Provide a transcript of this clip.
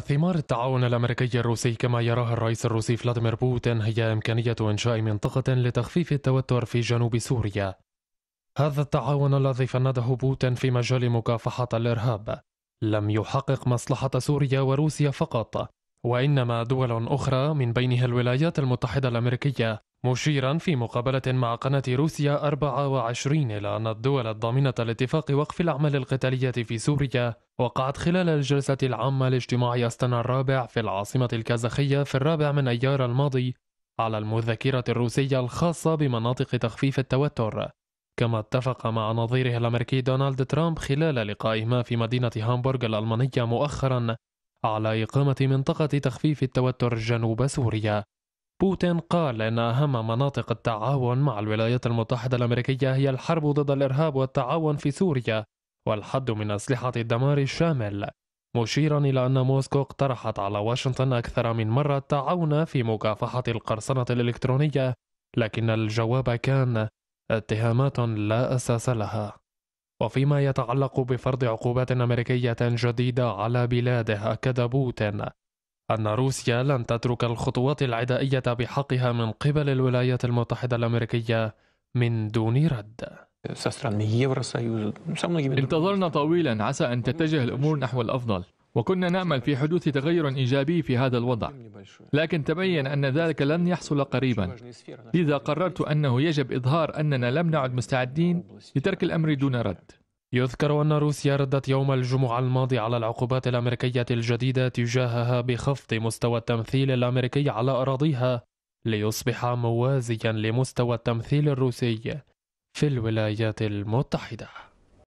ثمار التعاون الامريكي الروسي كما يراها الرئيس الروسي فلاديمير بوتين هي امكانيه انشاء منطقه لتخفيف التوتر في جنوب سوريا. هذا التعاون الذي فنده بوتين في مجال مكافحه الارهاب لم يحقق مصلحه سوريا وروسيا فقط، وانما دول اخرى من بينها الولايات المتحده الامريكيه مشيرا في مقابلة مع قناة روسيا 24 إلى أن الدول الضامنة لاتفاق وقف الأعمال القتالية في سوريا وقعت خلال الجلسة العامة لاجتماع أستنا الرابع في العاصمة الكازاخية في الرابع من أيار الماضي على المذكرة الروسية الخاصة بمناطق تخفيف التوتر كما اتفق مع نظيره الأمريكي دونالد ترامب خلال لقائهما في مدينة هامبورغ الألمانية مؤخرا على إقامة منطقة تخفيف التوتر جنوب سوريا بوتين قال إن أهم مناطق التعاون مع الولايات المتحدة الأمريكية هي الحرب ضد الإرهاب والتعاون في سوريا والحد من أسلحة الدمار الشامل مشيرا إلى أن موسكو اقترحت على واشنطن أكثر من مرة التعاون في مكافحة القرصنة الإلكترونية لكن الجواب كان اتهامات لا أساس لها وفيما يتعلق بفرض عقوبات أمريكية جديدة على بلاده أكد بوتين أن روسيا لن تترك الخطوات العدائية بحقها من قبل الولايات المتحدة الأمريكية من دون رد انتظرنا طويلا عسى أن تتجه الأمور نحو الأفضل وكنا نامل في حدوث تغير ايجابي في هذا الوضع لكن تبين ان ذلك لن يحصل قريبا لذا قررت انه يجب اظهار اننا لم نعد مستعدين لترك الامر دون رد يذكر أن روسيا ردت يوم الجمعة الماضي على العقوبات الأمريكية الجديدة تجاهها بخفض مستوى التمثيل الأمريكي على أراضيها ليصبح موازيا لمستوى التمثيل الروسي في الولايات المتحدة